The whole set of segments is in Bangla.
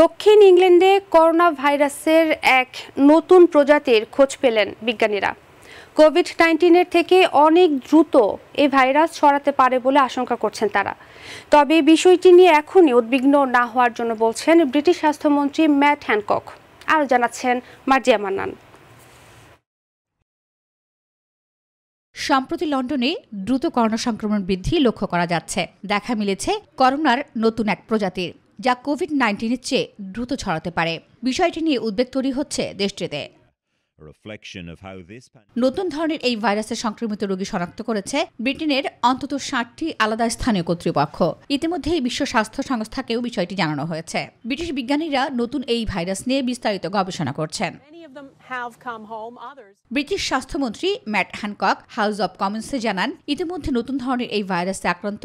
দক্ষিণ ইংল্যান্ডে করোনা ভাইরাসের এক নতুন প্রজাতির খোঁজ পেলেন বিজ্ঞানীরা কোভিড নাইন্টিনের থেকে অনেক দ্রুত এই ভাইরাস ছড়াতে পারে বলে আশঙ্কা করছেন তারা তবে বিষয়টি নিয়ে এখনই উদ্বিগ্ন না হওয়ার জন্য বলছেন ব্রিটিশ স্বাস্থ্যমন্ত্রী ম্যাট হ্যানকক আরও জানাচ্ছেন মার্জিয়া মান্নান সম্প্রতি লন্ডনে দ্রুত করোনা সংক্রমণ বৃদ্ধি লক্ষ্য করা যাচ্ছে দেখা মিলেছে করোনার নতুন এক প্রজাতির যা কোভিড নাইন্টিনের চেয়ে দ্রুত ছড়াতে পারে বিষয়টি নিয়ে উদ্বেগ তৈরি হচ্ছে দেশটিতে নতুন ধরনের এই ভাইরাসে সংক্রমিত রোগী শনাক্ত করেছে ব্রিটেনের অন্তত ষাটটি আলাদা স্থানীয় কর্তৃপক্ষ ইতিমধ্যেই বিশ্ব স্বাস্থ্য সংস্থাকেও বিষয়টি জানানো হয়েছে ব্রিটিশ বিজ্ঞানীরা নতুন এই ভাইরাস নিয়ে বিস্তারিত গবেষণা করছেন ব্রিটিশ স্বাস্থ্যমন্ত্রী ম্যাট হ্যানকক হাউস অব কমন্সে জানান ইতিমধ্যে নতুন ধরনের এই ভাইরাসে আক্রান্ত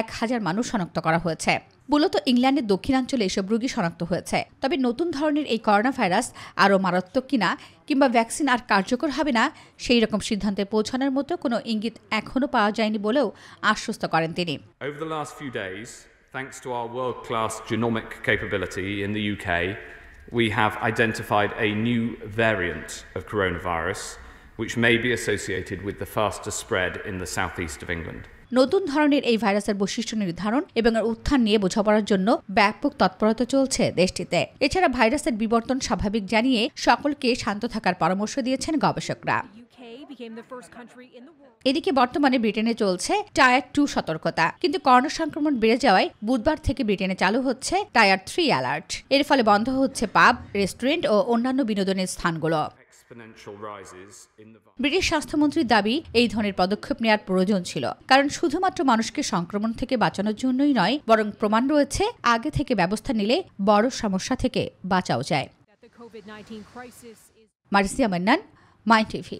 এক হাজার মানুষ শনাক্ত করা হয়েছে মূলত ইংল্যান্ডের দক্ষিণাঞ্চলে এসব রোগী শনাক্ত হয়েছে তবে নতুন ধরনের এই করোনা ভাইরাস আরও মারাত্মক কিনা কিংবা ভ্যাকসিন আর কার্যকর হবে না সেই রকম সিদ্ধান্তে পৌঁছানোর মতো কোনো ইঙ্গিত এখনও পাওয়া যায়নি বলেও আশ্বস্ত করেন তিনি Thanks to our world class genomic capability in the UK, we have identified a new variant of coronavirus, which may be associated with the fastest spread in the southeast of England. নতুন ধরনের এই ভাইরাসের বৈশিষ্ট্য নির্ধারণ এবং এর উত্থান নিয়ে বোঝাপড়ার জন্য ব্যাপক তৎপরতা চলছে দেশটিতে এছাড়া ভাইরাসের বিবর্তন স্বাভাবিক জানিয়ে সকলকে শান্ত থাকার পরামর্শ দিয়েছেন গবেষকরা এদিকে বর্তমানে ব্রিটেনে চলছে টায়ার টু সতর্কতা কিন্তু করোনা সংক্রমণ বেড়ে যাওয়ায় বুধবার থেকে ব্রিটেনে চালু হচ্ছে টায়ার থ্রি অ্যালার্ট এর ফলে বন্ধ হচ্ছে পাব রেস্টুরেন্ট ও অন্যান্য বিনোদনের স্থানগুলো ব্রিটিশ স্বাস্থ্যমন্ত্রীর দাবি এই ধরনের পদক্ষেপ নেওয়ার প্রয়োজন ছিল কারণ শুধুমাত্র মানুষকে সংক্রমণ থেকে বাঁচানোর জন্যই নয় বরং প্রমাণ রয়েছে আগে থেকে ব্যবস্থা নিলে বড় সমস্যা থেকে বাঁচাও যায় মার্সিয়া মান্নান টিভি